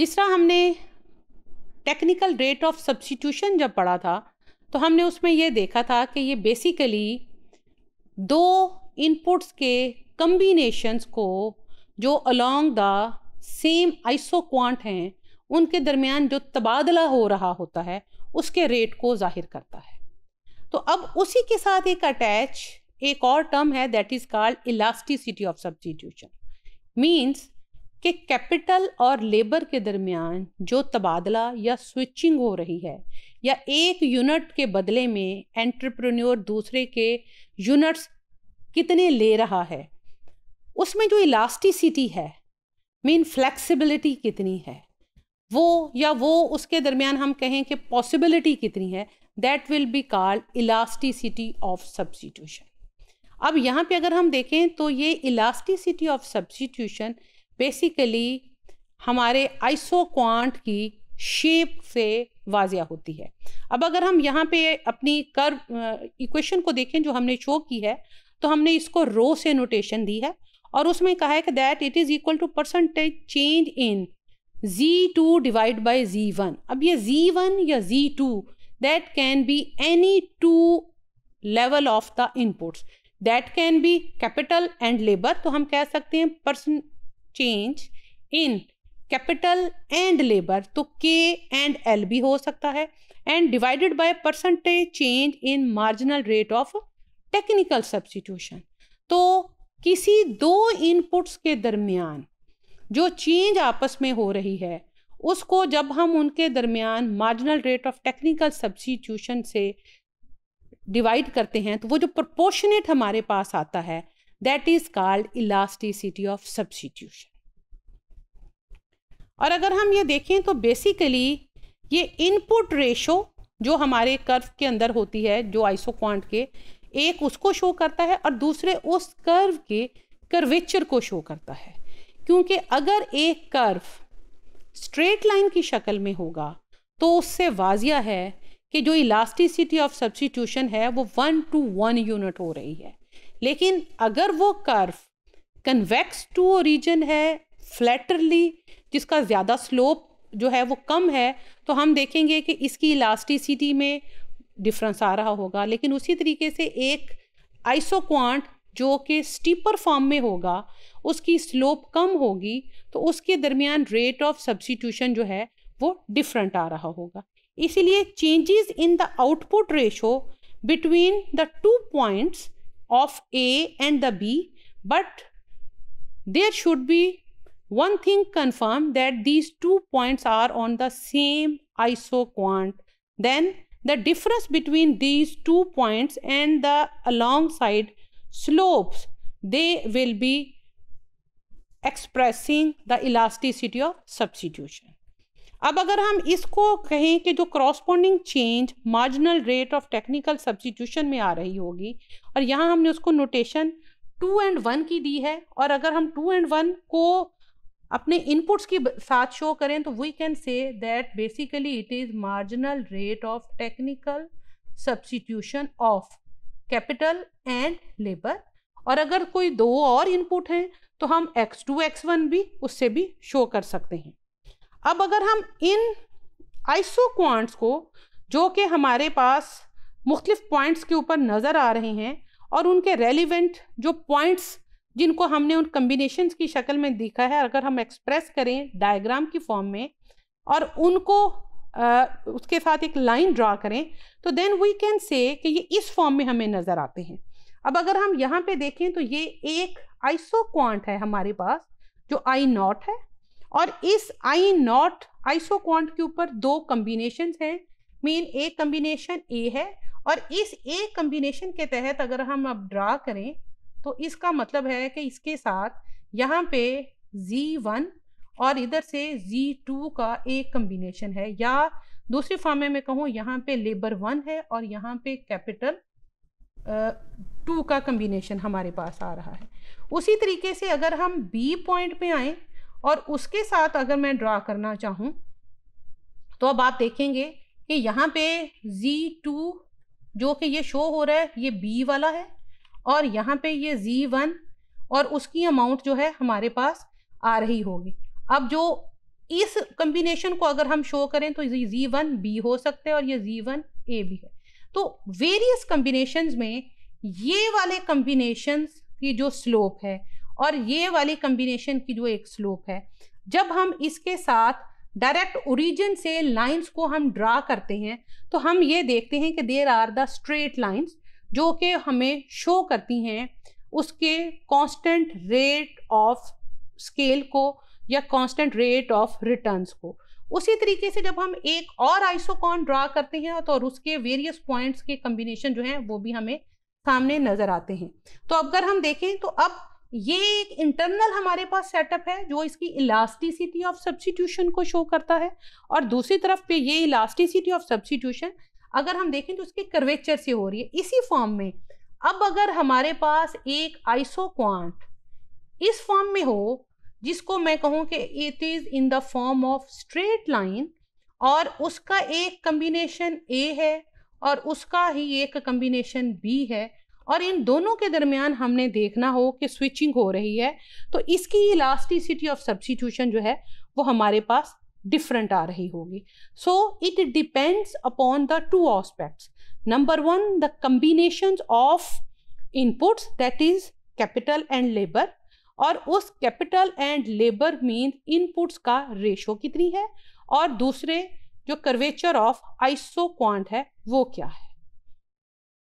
तरह हमने technical rate of substitution जब पढ़ा था तो हमने उसमें ये देखा था कि ये बेसिकली दो इनपुट्स के कम्बिनेशंस को जो अलॉन्ग द सेम आइसोक्वांट हैं उनके दरमियान जो तबादला हो रहा होता है उसके रेट को जाहिर करता है तो अब उसी के साथ एक अटैच एक और टर्म है that is called elasticity of substitution means कि कैपिटल और लेबर के दरमियान जो तबादला या स्विचिंग हो रही है या एक यूनिट के बदले में एंटरप्रेन्योर दूसरे के यूनिट्स कितने ले रहा है उसमें जो इलास्टिसिटी है मीन फ्लेक्सिबिलिटी कितनी है वो या वो उसके दरमियान हम कहें कि पॉसिबिलिटी कितनी है that will be called elasticity of substitution अब यहाँ पे अगर हम देखें तो ये इलास्टिसिटी ऑफ सब्सटीट्यूशन बेसिकली हमारे आइसो क्वांट की शेप से वाजिया होती है अब अगर हम यहाँ पे अपनी कर्व इक्वेशन को देखें जो हमने शो की है तो हमने इसको रो से नोटेशन दी है और उसमें कहा है कि that it is equal to percentage change in G two divide by G one अब ये जी वन या G two that can be any two level of the inputs that can be capital and labour तो हम कह सकते हैं change in capital and labour तो K and L भी हो सकता है and divided by percentage change in marginal rate of technical substitution तो किसी दो इनपुट्स के दरमियान जो चेंज आपस में हो रही है उसको जब हम उनके दरमियान marginal rate of technical substitution से डिवाइड करते हैं तो वो जो प्रोपोर्शनेट हमारे पास आता है that is called elasticity of substitution और अगर हम ये देखें तो बेसिकली ये इनपुट रेशो जो हमारे कर्व के अंदर होती है जो आइसोक्वांट के एक उसको शो करता है और दूसरे उस कर्व के कर्वेचर को शो करता है क्योंकि अगर एक कर्व स्ट्रेट लाइन की शक्ल में होगा तो उससे वाजिया है कि जो इलास्टिसिटी ऑफ सब्सिट्यूशन है वो वन टू वन यूनिट हो रही है लेकिन अगर वो कर्व कन्वेक्स टू ओरिजन है फ्लैटरली जिसका ज़्यादा स्लोप जो है वो कम है तो हम देखेंगे कि इसकी इलास्टिसिटी में डिफरेंस आ रहा होगा लेकिन उसी तरीके से एक आइसोक्वांट जो कि स्टीपर फॉर्म में होगा उसकी स्लोप कम होगी तो उसके दरमियान रेट ऑफ सब्सिट्यूशन जो है वो डिफरेंट आ रहा होगा इसीलिए changes in the output ratio between the two points of A and the B, but there should be one thing confirmed that these two points are on the same isoquant. Then the difference between these two points and the alongside slopes, they will be expressing the elasticity of substitution. अब अगर हम इसको कहें कि जो corresponding change marginal rate of technical substitution में आ रही होगी और यहाँ हमने उसको नोटेशन टू एंड वन की दी है और अगर हम टू एंड वन को अपने इनपुट्स के साथ शो करें तो we can say that basically it is marginal rate of technical substitution of capital and labour और अगर कोई दो और इनपुट हैं तो हम x2 x1 भी उससे भी शो कर सकते हैं अब अगर हम इन आइसोक्वांट्स को जो कि हमारे पास मुख्तलिफ पॉइंट्स के ऊपर नज़र आ रहे हैं और उनके रेलिवेंट जो पॉइंट्स जिनको हमने उन कम्बिनेशन की शक्ल में देखा है अगर हम एक्सप्रेस करें डायग्राम की फॉर्म में और उनको आ, उसके साथ एक लाइन ड्रा करें तो देन वी कैन से कि ये इस फॉर्म में हमें नज़र आते हैं अब अगर हम यहाँ पे देखें तो ये एक आइसो क्वांट है हमारे पास जो आई नॉट है और इस आई नॉट आइसोक्वांट के ऊपर दो कम्बिनेशन हैं मेन एक कम्बिनेशन ए है और इस ए कम्बिनेशन के तहत अगर हम अब ड्रा करें तो इसका मतलब है कि इसके साथ यहाँ पे Z1 और इधर से Z2 का एक कम्बिनेशन है या दूसरी फॉर्म में मैं कहूँ यहाँ पे लेबर वन है और यहाँ पे कैपिटल टू का कम्बिनेशन हमारे पास आ रहा है उसी तरीके से अगर हम बी पॉइंट पे आएँ और उसके साथ अगर मैं ड्रा करना चाहूँ तो अब आप देखेंगे कि यहाँ पे Z2 जो कि ये शो हो रहा है ये B वाला है और यहाँ पे ये Z1 और उसकी अमाउंट जो है हमारे पास आ रही होगी अब जो इस कम्बिनेशन को अगर हम शो करें तो जी वन बी हो सकते हैं और ये जी वन ए भी है तो वेरियस कम्बिनेशन में ये वाले कम्बिनेशन की जो स्लोप है और ये वाली कम्बिनेशन की जो एक स्लोप है जब हम इसके साथ डायरेक्ट ओरिजिन से लाइंस को हम ड्रा करते हैं तो हम ये देखते हैं कि there are the straight lines जो कि हमें शो करती हैं उसके कांस्टेंट रेट ऑफ स्केल को या कांस्टेंट रेट ऑफ रिटर्न्स को उसी तरीके से जब हम एक और आइसोकॉन ड्रा करते हैं तो और उसके वेरियस पॉइंट्स के कम्बिनेशन जो हैं वो भी हमें सामने नज़र आते हैं तो अगर हम देखें तो अब ये एक इंटरनल हमारे पास सेटअप है जो इसकी इलास्टिसिटी ऑफ सब्सिट्यूशन को शो करता है और दूसरी तरफ पे ये इलास्टिसिटी ऑफ सब्सिट्यूशन अगर हम देखें तो उसके कर्वेचर से हो रही है इसी फॉर्म में अब अगर हमारे पास एक आइसोक्वांट इस फॉर्म में हो जिसको मैं कहूँ कि it is in the form of straight line और उसका एक कम्बिनेशन ए है और उसका ही एक कम्बिनेशन बी है और इन दोनों के दरमियान हमने देखना हो कि स्विचिंग हो रही है तो इसकी इलास्टिसिटी ऑफ सब्सिट्यूशन जो है वो हमारे पास डिफरेंट आ रही होगी so it depends upon the two aspects number one the combination of inputs that is capital and labour और उस capital and labour mean inputs का रेशो कितनी है और दूसरे जो कर्वेचर ऑफ आइसो क्वांट है वो क्या है